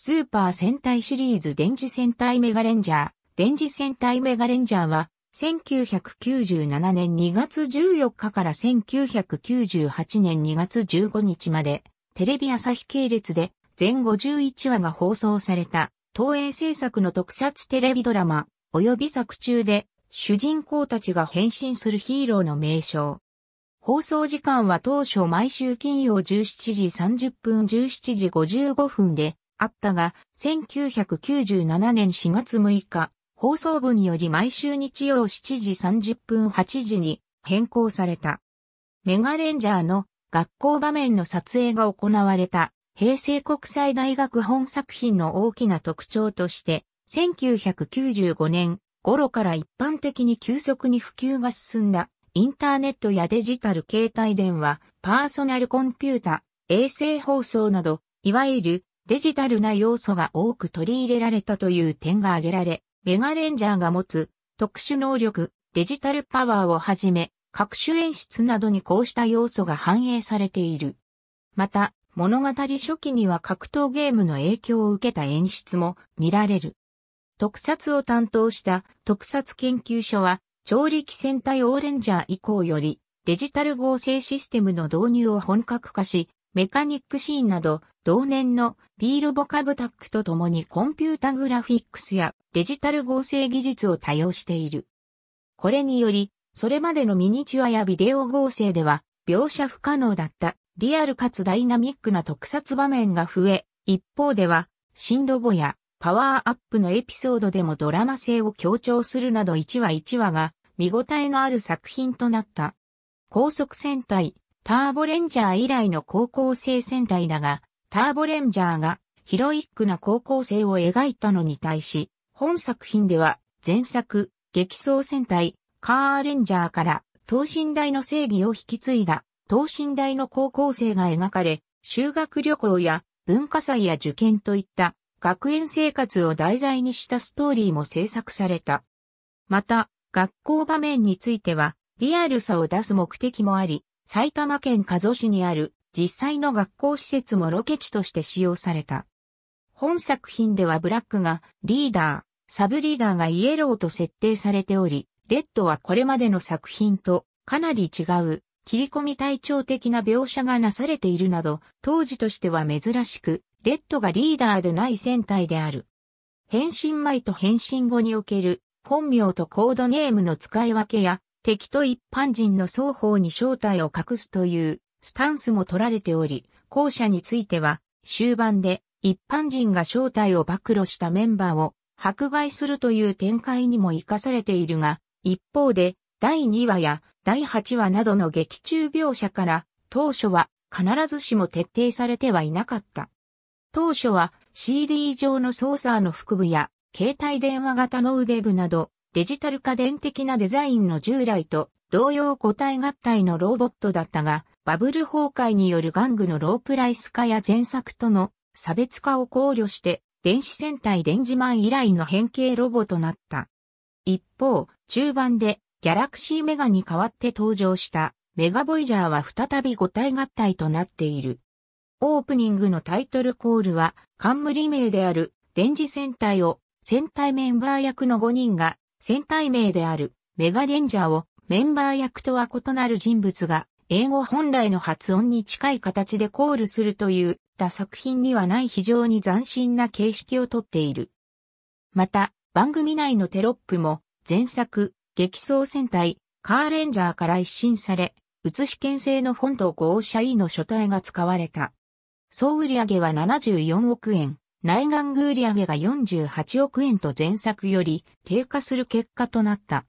スーパー戦隊シリーズ電磁戦隊メガレンジャー。電磁戦隊メガレンジャーは、1997年2月14日から1998年2月15日まで、テレビ朝日系列で全51話が放送された、東映制作の特撮テレビドラマ、及び作中で、主人公たちが変身するヒーローの名称。放送時間は当初毎週金曜17時30分17時55分で、あったが、1997年4月6日、放送部により毎週日曜7時30分8時に変更された。メガレンジャーの学校場面の撮影が行われた平成国際大学本作品の大きな特徴として、1995年頃から一般的に急速に普及が進んだインターネットやデジタル携帯電話、パーソナルコンピュータ、衛星放送など、いわゆるデジタルな要素が多く取り入れられたという点が挙げられ、メガレンジャーが持つ特殊能力、デジタルパワーをはじめ、各種演出などにこうした要素が反映されている。また、物語初期には格闘ゲームの影響を受けた演出も見られる。特撮を担当した特撮研究所は、調理器戦隊オーレンジャー以降より、デジタル合成システムの導入を本格化し、メカニックシーンなど、同年のビールボカブタックと共にコンピュータグラフィックスやデジタル合成技術を多用している。これにより、それまでのミニチュアやビデオ合成では、描写不可能だったリアルかつダイナミックな特撮場面が増え、一方では、新ロボやパワーアップのエピソードでもドラマ性を強調するなど1話1話が見応えのある作品となった。高速戦隊ターボレンジャー以来の高校生戦隊だが、ターボレンジャーがヒロイックな高校生を描いたのに対し、本作品では前作、激走戦隊、カーレンジャーから等身大の正義を引き継いだ等身大の高校生が描かれ、修学旅行や文化祭や受験といった学園生活を題材にしたストーリーも制作された。また、学校場面については、リアルさを出す目的もあり、埼玉県加須市にある実際の学校施設もロケ地として使用された。本作品ではブラックがリーダー、サブリーダーがイエローと設定されており、レッドはこれまでの作品とかなり違う切り込み体調的な描写がなされているなど、当時としては珍しく、レッドがリーダーでない戦隊である。変身前と変身後における本名とコードネームの使い分けや敵と一般人の双方に正体を隠すというスタンスも取られており、後者については終盤で一般人が正体を暴露したメンバーを迫害するという展開にも活かされているが、一方で第2話や第8話などの劇中描写から当初は必ずしも徹底されてはいなかった。当初は CD 上の操作の腹部や携帯電話型の腕部などデジタル家電的なデザインの従来と同様個体合体のロボットだったが、バブル崩壊による玩具のロープライス化や前作との差別化を考慮して、電子戦隊電磁マン以来の変形ロボとなった。一方、中盤でギャラクシーメガに代わって登場したメガボイジャーは再び五体合体となっている。オープニングのタイトルコールは、冠名である電磁戦隊を戦隊メンバー役の5人が戦隊名であるメガレンジャーをメンバー役とは異なる人物が英語本来の発音に近い形でコールするといった作品にはない非常に斬新な形式をとっている。また、番組内のテロップも前作、激走戦隊、カーレンジャーから一新され、写し県製のフォント号社 E の書体が使われた。総売上は74億円。内願具売上げが48億円と前作より低下する結果となった。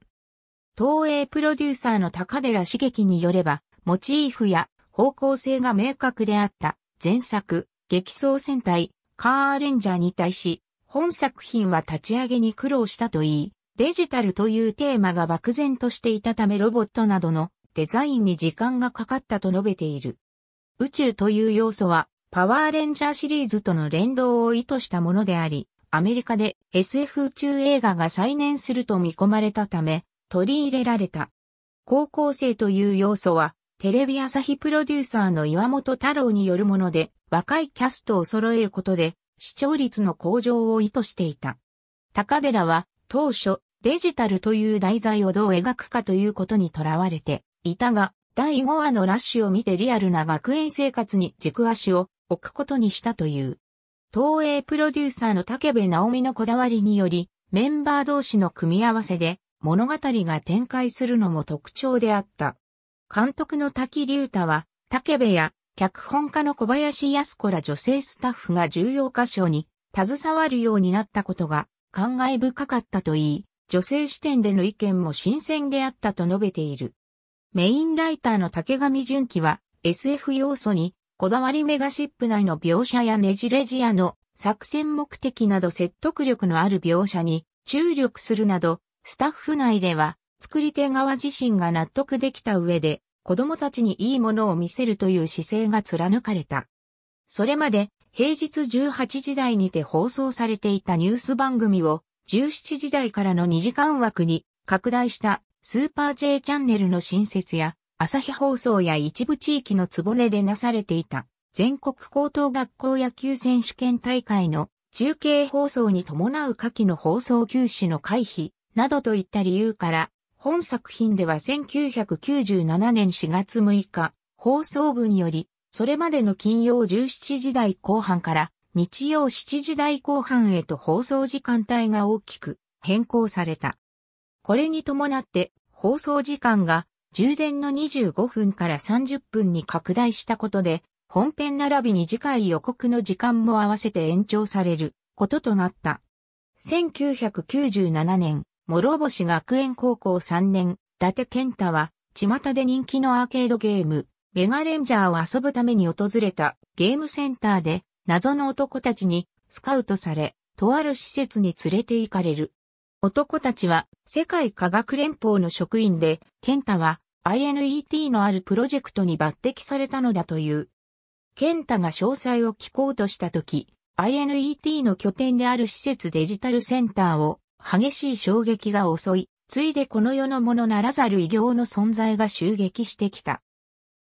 東映プロデューサーの高寺茂樹によれば、モチーフや方向性が明確であった前作、激走戦隊、カーレンジャーに対し、本作品は立ち上げに苦労したといい、デジタルというテーマが漠然としていたためロボットなどのデザインに時間がかかったと述べている。宇宙という要素はパワーレンジャーシリーズとの連動を意図したものであり、アメリカで SF 宇宙映画が再燃すると見込まれたため、取り入れられた。高校生という要素は、テレビ朝日プロデューサーの岩本太郎によるもので、若いキャストを揃えることで、視聴率の向上を意図していた。高寺は、当初、デジタルという題材をどう描くかということにとらわれていたが、第5話のラッシュを見てリアルな学園生活に軸足を置くことにしたという。東映プロデューサーの竹部直美のこだわりにより、メンバー同士の組み合わせで物語が展開するのも特徴であった。監督の滝隆太は、竹部や脚本家の小林康子ら女性スタッフが重要箇所に携わるようになったことが感慨深かったといい、女性視点での意見も新鮮であったと述べている。メインライターの竹上純喜は SF 要素にこだわりメガシップ内の描写やねじれジアの作戦目的など説得力のある描写に注力するなど、スタッフ内では作り手側自身が納得できた上で、子供たちにいいものを見せるという姿勢が貫かれた。それまで平日18時台にて放送されていたニュース番組を17時台からの2時間枠に拡大したスーパー J チャンネルの新設や朝日放送や一部地域のつぼねでなされていた全国高等学校野球選手権大会の中継放送に伴う下記の放送休止の回避などといった理由から、本作品では1997年4月6日、放送部により、それまでの金曜17時台後半から日曜7時台後半へと放送時間帯が大きく変更された。これに伴って放送時間が従前の25分から30分に拡大したことで、本編並びに次回予告の時間も合わせて延長されることとなった。1997年、諸星学園高校3年、伊達健太は、巷で人気のアーケードゲーム、メガレンジャーを遊ぶために訪れたゲームセンターで、謎の男たちにスカウトされ、とある施設に連れて行かれる。男たちは世界科学連邦の職員で、健太は INET のあるプロジェクトに抜擢されたのだという。健太が詳細を聞こうとしたとき、INET の拠点である施設デジタルセンターを激しい衝撃が襲い、ついでこの世のものならざる異形の存在が襲撃してきた。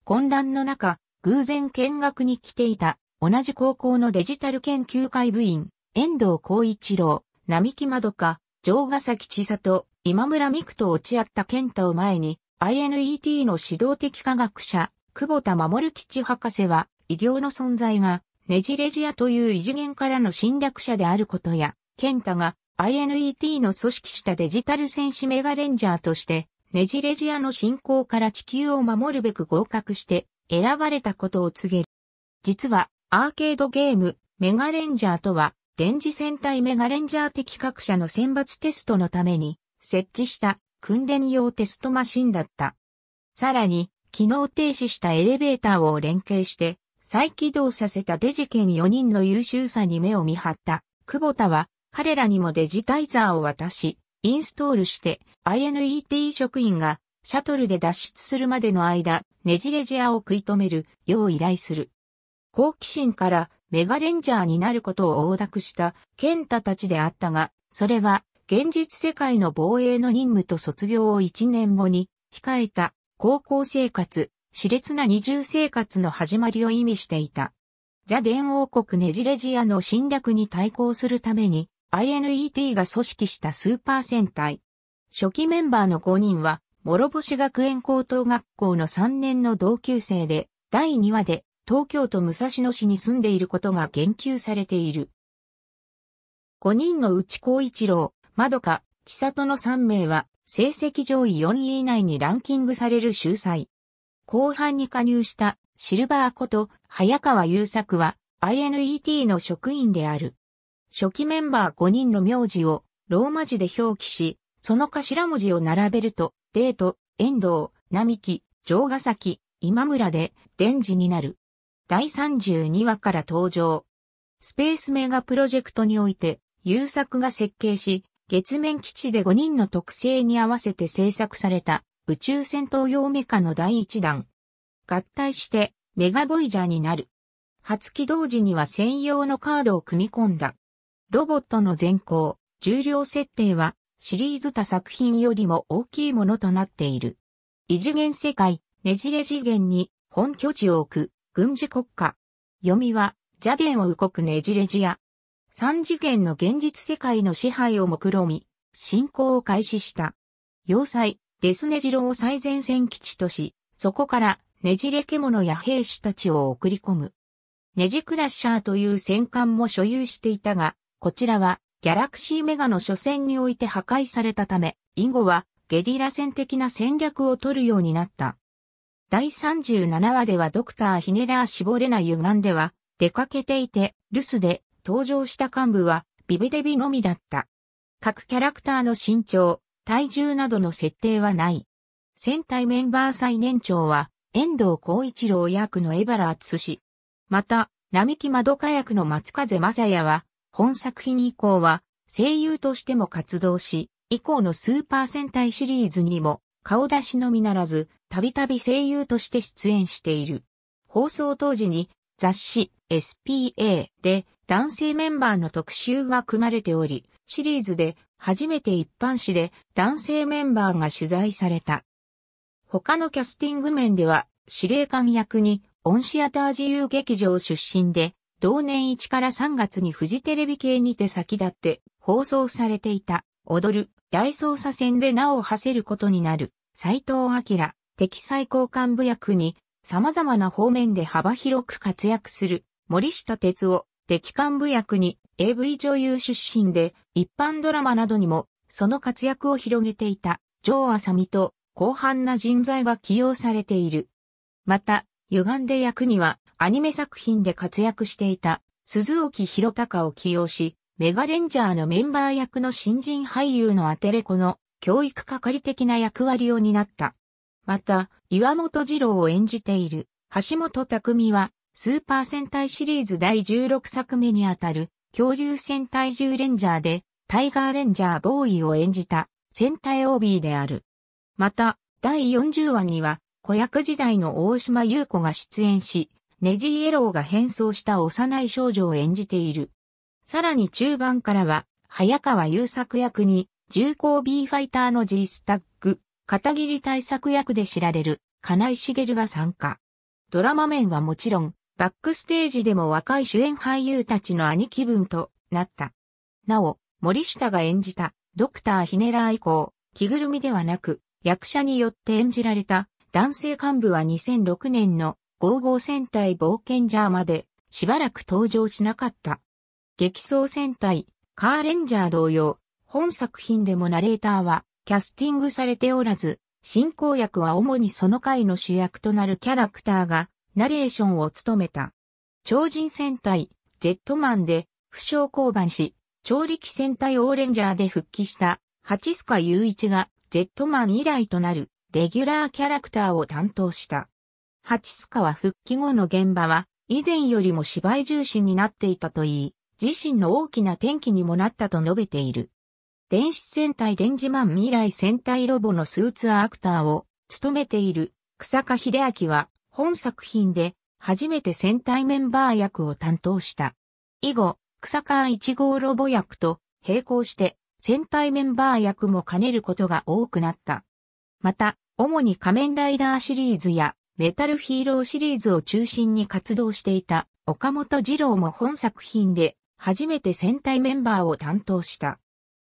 混乱の中、偶然見学に来ていた同じ高校のデジタル研究会部員、遠藤光一郎、並木窓か、城ヶ崎千里、今村美久と落ち合った健太を前に、INET の指導的科学者、久保田守吉博士は、異形の存在が、ネジレジアという異次元からの侵略者であることや、健太が INET の組織したデジタル戦士メガレンジャーとして、ネジレジアの進行から地球を守るべく合格して選ばれたことを告げる。実はアーケードゲームメガレンジャーとは電磁戦隊メガレンジャー的各社の選抜テストのために設置した訓練用テストマシンだった。さらに、機能停止したエレベーターを連携して再起動させたデジケン4人の優秀さに目を見張った。久保田は彼らにもデジタイザーを渡し、インストールして INET 職員がシャトルで脱出するまでの間、ネジレジアを食い止めるよう依頼する。好奇心からメガレンジャーになることを横諾したケンタたちであったが、それは現実世界の防衛の任務と卒業を1年後に控えた高校生活、熾烈な二重生活の始まりを意味していた。ジャデン王国ネジレジアの侵略に対抗するために INET が組織したスーパー戦隊。初期メンバーの5人は、諸星学園高等学校の3年の同級生で、第2話で東京都武蔵野市に住んでいることが言及されている。5人の内光一郎、窓か、千里の3名は、成績上位4位以内にランキングされる秀才。後半に加入したシルバーこと早川優作は INET の職員である。初期メンバー5人の名字をローマ字で表記し、その頭文字を並べると、デート、遠藤、並木、城ヶ崎、今村で、伝字になる。第32話から登場。スペースメガプロジェクトにおいて、優作が設計し、月面基地で5人の特性に合わせて制作された宇宙戦闘用メカの第1弾。合体してメガボイジャーになる。初起動時には専用のカードを組み込んだ。ロボットの全高、重量設定はシリーズ他作品よりも大きいものとなっている。異次元世界、ねじれ次元に本拠地を置く軍事国家。読みは、邪言を動くネジレジア。三次元の現実世界の支配を目論み、進行を開始した。要塞、デスネジロを最前線基地とし、そこからねじれ獣や兵士たちを送り込む。ネジクラッシャーという戦艦も所有していたが、こちらはギャラクシーメガの初戦において破壊されたため、以後はゲリラ戦的な戦略を取るようになった。第37話ではドクターヒネラー絞れない歪んでは、出かけていて、留守で登場した幹部は、ビビデビのみだった。各キャラクターの身長、体重などの設定はない。戦隊メンバー最年長は、遠藤光一郎役の江原敦氏。また、並木窓か役の松風正也は、本作品以降は、声優としても活動し、以降のスーパー戦隊シリーズにも、顔出しのみならず、たびたび声優として出演している。放送当時に雑誌 SPA で男性メンバーの特集が組まれており、シリーズで初めて一般誌で男性メンバーが取材された。他のキャスティング面では司令官役にオンシアター自由劇場出身で、同年1から3月にフジテレビ系にて先立って放送されていた踊る大捜査線で名を馳せることになる斎藤明、敵最高幹部役に様々な方面で幅広く活躍する森下哲夫、敵幹部役に AV 女優出身で一般ドラマなどにもその活躍を広げていたジョーアサミと広範な人材が起用されている。また、歪んで役にはアニメ作品で活躍していた鈴沖博隆を起用し、メガレンジャーのメンバー役の新人俳優のアテレコの教育係的な役割を担った。また、岩本二郎を演じている橋本匠は、スーパー戦隊シリーズ第16作目にあたる、恐竜戦隊重レンジャーで、タイガーレンジャーボーイを演じた、戦隊 OB である。また、第40話には、子役時代の大島優子が出演し、ネジイエローが変装した幼い少女を演じている。さらに中盤からは、早川優作役に、重厚 B ファイターの G スタッ片桐対策役で知られる金井茂が参加。ドラマ面はもちろん、バックステージでも若い主演俳優たちの兄貴分となった。なお、森下が演じたドクターヒネラー以降、着ぐるみではなく、役者によって演じられた男性幹部は2006年の55戦隊冒険ジャーまでしばらく登場しなかった。激走戦隊、カーレンジャー同様、本作品でもナレーターはキャスティングされておらず、進行役は主にその回の主役となるキャラクターがナレーションを務めた。超人戦隊、ジェットマンで負傷降板し、超力戦隊オーレンジャーで復帰した八スカ雄一がジェットマン以来となるレギュラーキャラクターを担当した。八スカは復帰後の現場は以前よりも芝居重視になっていたといい、自身の大きな転機にもなったと述べている。電子戦隊電磁マン未来戦隊ロボのスーツアクターを務めている草加秀明は本作品で初めて戦隊メンバー役を担当した。以後、草加1号ロボ役と並行して戦隊メンバー役も兼ねることが多くなった。また、主に仮面ライダーシリーズやメタルヒーローシリーズを中心に活動していた岡本二郎も本作品で初めて戦隊メンバーを担当した。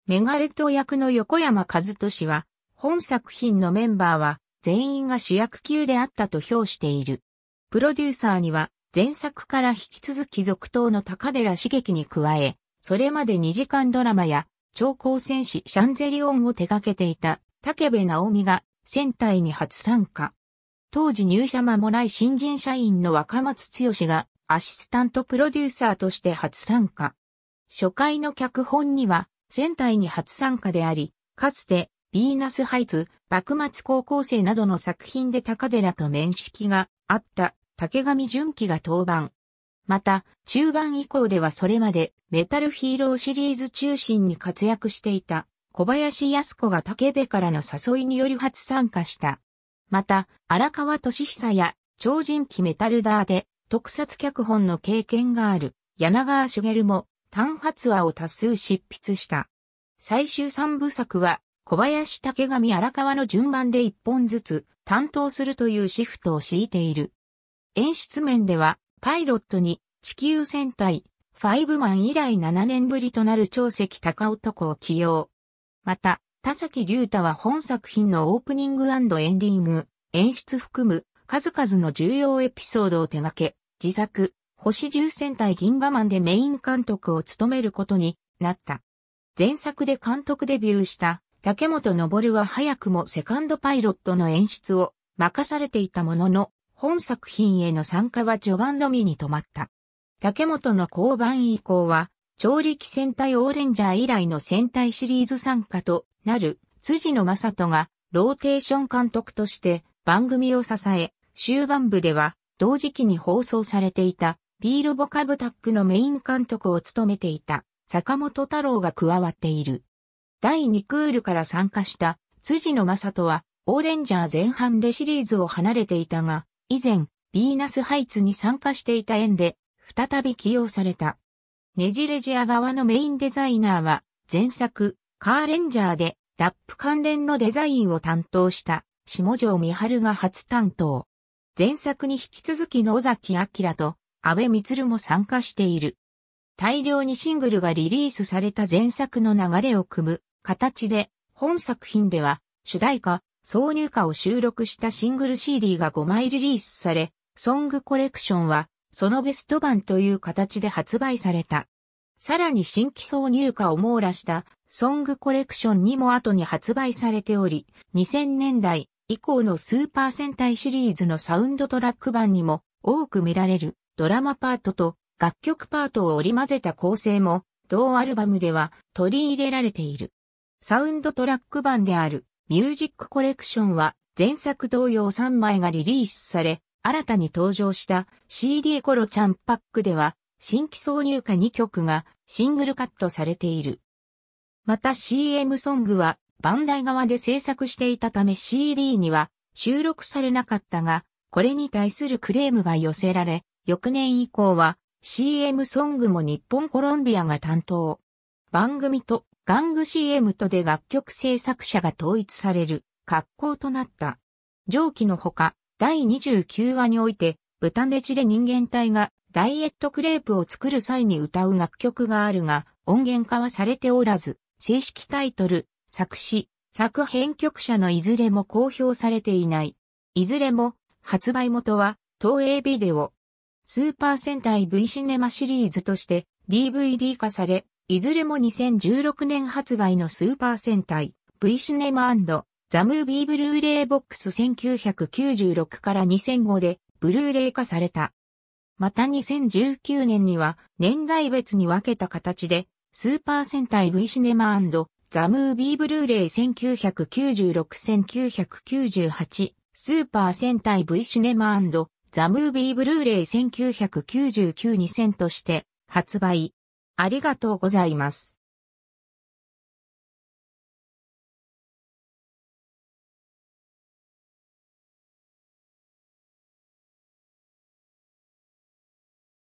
メガレット役の横山和俊は、本作品のメンバーは全員が主役級であったと評している。プロデューサーには、前作から引き続き続投の高寺茂樹に加え、それまで2時間ドラマや、超高戦士シャンゼリオンを手掛けていた竹部直美が戦隊に初参加。当時入社間もない新人社員の若松剛がアシスタントプロデューサーとして初参加。初回の脚本には全体に初参加であり、かつて、ヴィーナスハイツ、幕末高校生などの作品で高寺と面識があった竹上純喜が登板。また、中盤以降ではそれまでメタルヒーローシリーズ中心に活躍していた小林康子が竹部からの誘いにより初参加した。また、荒川俊久や超人気メタルダーで特撮脚本の経験がある柳川茂も単発話を多数執筆した。最終三部作は、小林竹上荒川の順番で一本ずつ担当するというシフトを敷いている。演出面では、パイロットに地球戦隊、ファイブマン以来7年ぶりとなる長石高男を起用。また、田崎隆太は本作品のオープニングエンディング、演出含む数々の重要エピソードを手掛け、自作、星十戦隊銀河マンでメイン監督を務めることになった。前作で監督デビューした竹本昇は早くもセカンドパイロットの演出を任されていたものの、本作品への参加は序盤のみに止まった。竹本の降板以降は、調力戦隊オーレンジャー以来の戦隊シリーズ参加となる辻野正人がローテーション監督として番組を支え、終盤部では同時期に放送されていたビールボカブタックのメイン監督を務めていた坂本太郎が加わっている。第2クールから参加した辻野正人はオーレンジャー前半でシリーズを離れていたが、以前、ビーナスハイツに参加していた縁で、再び起用された。ネジレジア側のメインデザイナーは、前作、カーレンジャーで、ラップ関連のデザインを担当した、下城美春が初担当。前作に引き続き野崎明と、安倍光も参加している。大量にシングルがリリースされた前作の流れを組む形で、本作品では主題歌、挿入歌を収録したシングル CD が5枚リリースされ、ソングコレクションはそのベスト版という形で発売された。さらに新規挿入歌を網羅したソングコレクションにも後に発売されており、2000年代以降のスーパー戦隊シリーズのサウンドトラック版にも多く見られるドラマパートと楽曲パートを織り交ぜた構成も、同アルバムでは取り入れられている。サウンドトラック版であるミュージックコレクションは前作同様3枚がリリースされ、新たに登場した CD コロちゃんパックでは新規挿入歌2曲がシングルカットされている。また CM ソングはバンダイ側で制作していたため CD には収録されなかったが、これに対するクレームが寄せられ、翌年以降は CM ソングも日本コロンビアが担当。番組とガング CM とで楽曲制作者が統一される格好となった。上記のほか、第29話において、豚ネジで人間体がダイエットクレープを作る際に歌う楽曲があるが、音源化はされておらず、正式タイトル、作詞、作編曲者のいずれも公表されていない。いずれも、発売元は、東映ビデオ、スーパー戦隊 V シネマシリーズとして DVD 化され、いずれも2016年発売のスーパー戦隊 V シネマザムービーブルーレイボックス1996から2005でブルーレイ化された。また2019年には年代別に分けた形でスーパー戦隊 V シネマザムービーブルーレイ1996-1998スーパー戦隊 V シネマザ・ムービー・ブルーレイ1999-2000として発売。ありがとうございます。